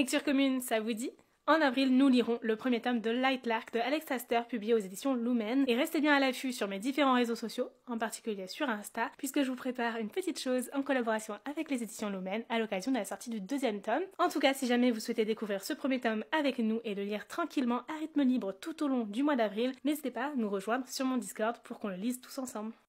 Lecture commune, ça vous dit en avril, nous lirons le premier tome de Light Lark de Alex Aster, publié aux éditions Lumen. Et restez bien à l'affût sur mes différents réseaux sociaux, en particulier sur Insta, puisque je vous prépare une petite chose en collaboration avec les éditions Lumen à l'occasion de la sortie du deuxième tome. En tout cas, si jamais vous souhaitez découvrir ce premier tome avec nous et le lire tranquillement à rythme libre tout au long du mois d'avril, n'hésitez pas à nous rejoindre sur mon Discord pour qu'on le lise tous ensemble.